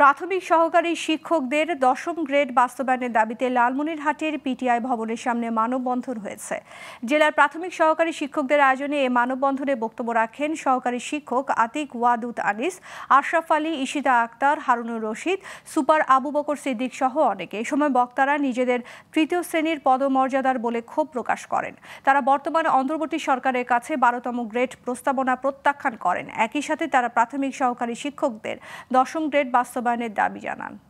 প্রাথমিক সহকারী শিক্ষকদের দশম গ্রেড বাস্তবায়নের দাবিতে লালমনিরহাটের পিটিআই ভবনের সামনে মানববন্ধন হয়েছে জেলার প্রাথমিক সহকারী শিক্ষকদের আয়োজনে এ মানববন্ধনে বক্তব্য রাখেন সহকারী শিক্ষক আতিক ওয়াদুদ আনিস আশরাফ আলী ইশিদা আক্তার হারুনুর রশিদ সুপার আবু বকর সিদ্দিক সহ অনেকে এ সময় বক্তারা নিজেদের তৃতীয় শ্রেণীর পদমর্যাদার বলে ক্ষোভ প্রকাশ করেন তারা বর্তমানে অন্তর্বর্তী সরকারের কাছে বারোতম গ্রেড প্রস্তাবনা প্রত্যাখ্যান করেন একই সাথে তারা প্রাথমিক সহকারী শিক্ষকদের দশম গ্রেড বাস্তব Շոբանե Դաբիջանան